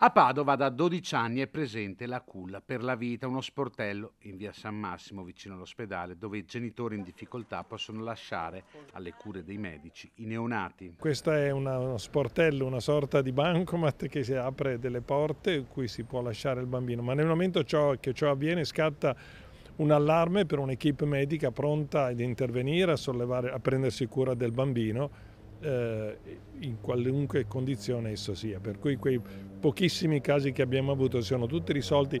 A Padova da 12 anni è presente la Culla per la Vita, uno sportello in via San Massimo vicino all'ospedale dove i genitori in difficoltà possono lasciare alle cure dei medici i neonati. Questo è una, uno sportello, una sorta di bancomat che si apre delle porte in cui si può lasciare il bambino, ma nel momento ciò, che ciò avviene scatta un allarme per un'equipe medica pronta ad intervenire, a, sollevare, a prendersi cura del bambino eh, in qualunque condizione esso sia. Per cui quei pochissimi casi che abbiamo avuto sono tutti risolti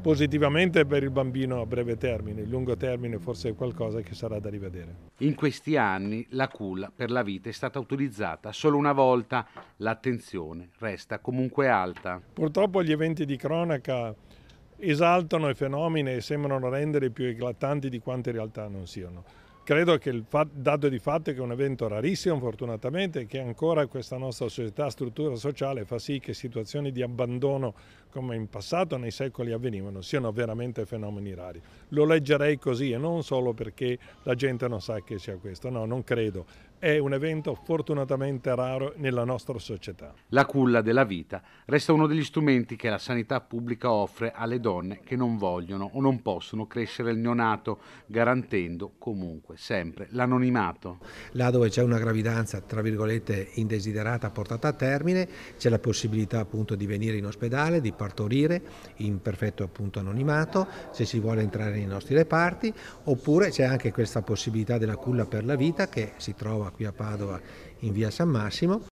positivamente per il bambino a breve termine, a lungo termine forse è qualcosa che sarà da rivedere. In questi anni la culla per la vita è stata utilizzata solo una volta, l'attenzione resta comunque alta. Purtroppo gli eventi di cronaca esaltano i fenomeni e sembrano rendere più eclatanti di quante in realtà non siano. Credo che il fatto, dato di fatto è che è un evento rarissimo fortunatamente che ancora questa nostra società, struttura sociale fa sì che situazioni di abbandono come in passato nei secoli avvenivano siano veramente fenomeni rari. Lo leggerei così e non solo perché la gente non sa che sia questo, no non credo. È un evento fortunatamente raro nella nostra società. La culla della vita resta uno degli strumenti che la sanità pubblica offre alle donne che non vogliono o non possono crescere il neonato, garantendo comunque comunque, sempre, l'anonimato. Là dove c'è una gravidanza, tra virgolette, indesiderata, portata a termine, c'è la possibilità appunto di venire in ospedale, di partorire in perfetto appunto anonimato, se si vuole entrare nei nostri reparti, oppure c'è anche questa possibilità della culla per la vita che si trova qui a Padova in via San Massimo.